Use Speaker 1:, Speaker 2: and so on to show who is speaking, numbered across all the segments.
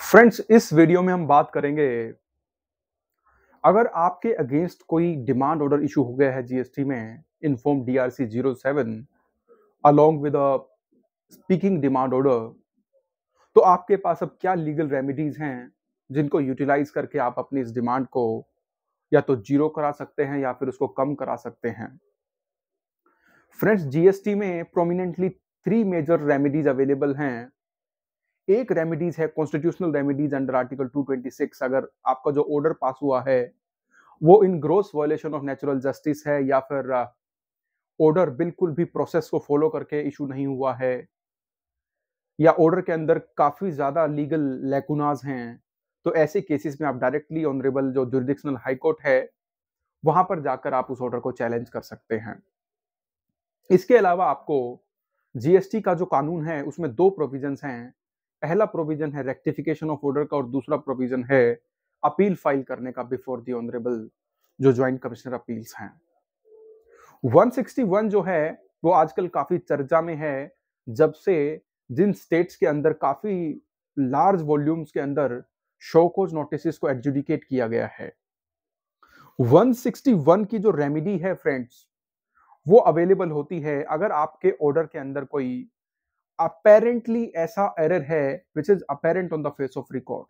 Speaker 1: friends इस video में हम बात करेंगे अगर आपके अगेंस्ट कोई डिमांड ऑर्डर इशू हो गया है जीएसटी में inform DRC zero seven along with speaking demand order तो आपके पास अब क्या लीगल रेमिडीज हैं जिनको यूटिलाइज करके आप अपनी इस डिमांड को या तो जीरो करा सकते हैं या फिर उसको कम करा सकते हैं फ्रेंड्स जीएसटी में prominently three major remedies available हैं एक रेमेडीज है कॉन्स्टिट्यूशनल रेमेडीज अंडर आर्टिकल 226 अगर आपका जो ऑर्डर पास हुआ है वो in gross violation of natural justice है या फिर ऑर्डर uh, बिल्कुल भी प्रोसेस को फॉलो करके इशू नहीं हुआ है या ऑर्डर के अंदर काफ़ी ज़्यादा लीगल लेकुनाज हैं तो ऐसे केसेस में आप डायरेक्टली ऑनरेबल जो जुरिडिक्शनल हाईकोर्ट है वहां पर जाकर आप उस ऑर्डर को चैलेंज कर सकते हैं इसके अलावा आपको जीएसटी का जो कानून है उसमें दो प्रोविजंस हैं पहला प्रोविजन है रेक्टिफिकेशन ऑफ ऑर्डर का और दूसरा प्रोविजन है अपील फाइल करने का बिफोर दी ऑनरेबल जो ज्वाइंट कमिश्नर अपील्स हैं 161 जो है वो आजकल काफी चर्चा में है जब से जिन स्टेट्स के अंदर काफी लार्ज वॉल्यूम्स के अंदर शोकोज नोटिस को एडजुडिकेट किया गया है 161 की जो रेमेडी है फ्रेंड्स वो अवेलेबल होती है अगर आपके ऑर्डर के अंदर कोई अपेरेंटली ऐसा एरर है which is apparent on the face of record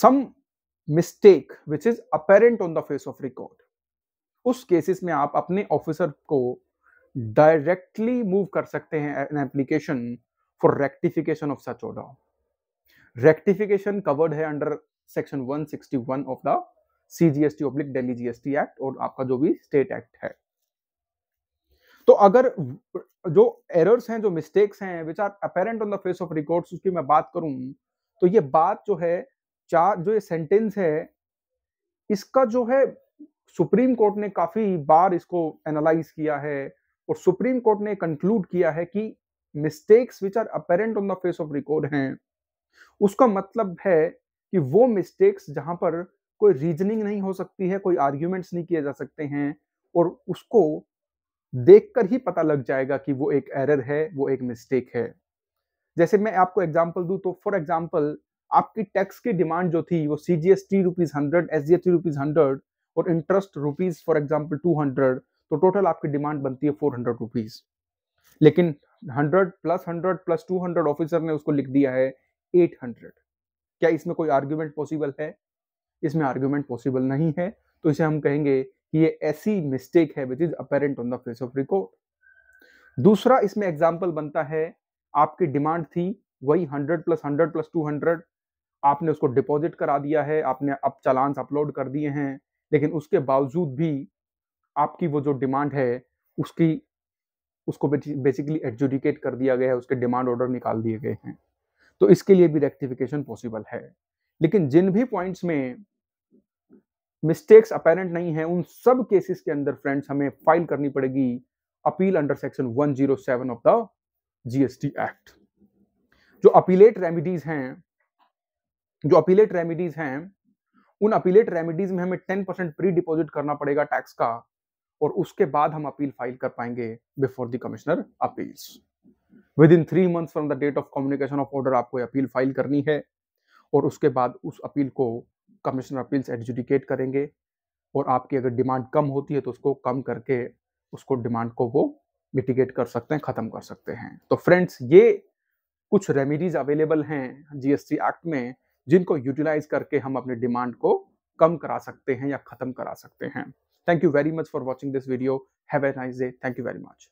Speaker 1: some mistake which is apparent on the face of record उस केसेस में आप अपने ऑफिसर को डायरेक्टली मूव कर सकते हैं an application for rectification of such order rectification covered है under section 161 of the CGST oblique Delhi GST act और आपका जो भी स्टेट एक्ट है तो अगर जो एरर्स हैं जो मिस्टेक्स हैं which are apparent on the face of records उसकी मैं बात करूं तो ये बात जो है चार जो ये सेंटेंस है इसका जो है सुप्रीम कोर्ट ने काफी बार इसको एनालाइज किया है और सुप्रीम कोर्ट ने कंक्लूड किया है कि mistakes which are apparent on the face of record हैं उसका मतलब है कि वो मिस्टेक्स जहां पर कोई रीजनिंग नहीं हो सकती है कोई आर्ग्यूमेंट्स नहीं किए जा सकते हैं और उसको देखकर ही पता लग जाएगा कि वो एक एरर है वो एक मिस्टेक है जैसे मैं आपको एग्जाम्पल दूँ तो फॉर एग्जाम्पल आपकी टैक्स की डिमांड जो थी वो C G S T rupees hundred S G S T rupees hundred और interest rupees for example two hundred तो टोटल आपकी डिमांड बनती है फोर हंड्रेड रुपीज़ लेकिन hundred plus hundred plus two hundred officer ने उसको लिख दिया है एट हंड्रेड क्या इसमें कोई आर्ग्यूमेंट पॉसिबल है इसमें आर्ग्यूमेंट पॉसिबल नहीं है तो इसे हम कहेंगे कि ये ऐसी मिस्टेक है which is apparent on the face of record दूसरा इसमें एग्जाम्पल बनता है आपकी डिमांड थी वही hundred plus hundred plus two hundred आपने उसको डिपॉजिट करा दिया है आपने अब चालान्स अपलोड कर दिए हैं लेकिन उसके बावजूद भी आपकी वो जो डिमांड है उसकी उसको बेसिकली एडजुडिकेट कर दिया गया है उसके डिमांड ऑर्डर निकाल दिए गए हैं तो इसके लिए भी रेक्टिफिकेशन पॉसिबल है लेकिन जिन भी पॉइंट्स में मिस्टेक्स अपेरेंट नहीं है उन सब केसेस के अंदर फ्रेंड्स हमें फाइल करनी पड़ेगी appeal under section 107 of the GST act जो अपीलेट रेमिडीज हैं जो अपीलेट रेमिडीज हैं उन अपीलेट रेमिडीज में हमें 10 परसेंट प्री डिपॉजिट करना पड़ेगा टैक्स का और उसके बाद हम अपील फाइल कर पाएंगे before the commissioner appeals within three months from the date of communication of order आपको अपील फाइल करनी है और उसके बाद उस अपील को कमिश्नर अपील्स एडजुडिकेट करेंगे और आपकी अगर डिमांड कम होती है तो उसको कम करके उसको डिमांड को वो मिटिगेट कर सकते हैं ख़त्म कर सकते हैं तो फ्रेंड्स ये कुछ रेमिडीज अवेलेबल हैं जीएसटी एक्ट में जिनको यूटिलाइज करके हम अपने डिमांड को कम करा सकते हैं या ख़त्म करा सकते हैं thank you very much for watching this video have a nice day thank you very much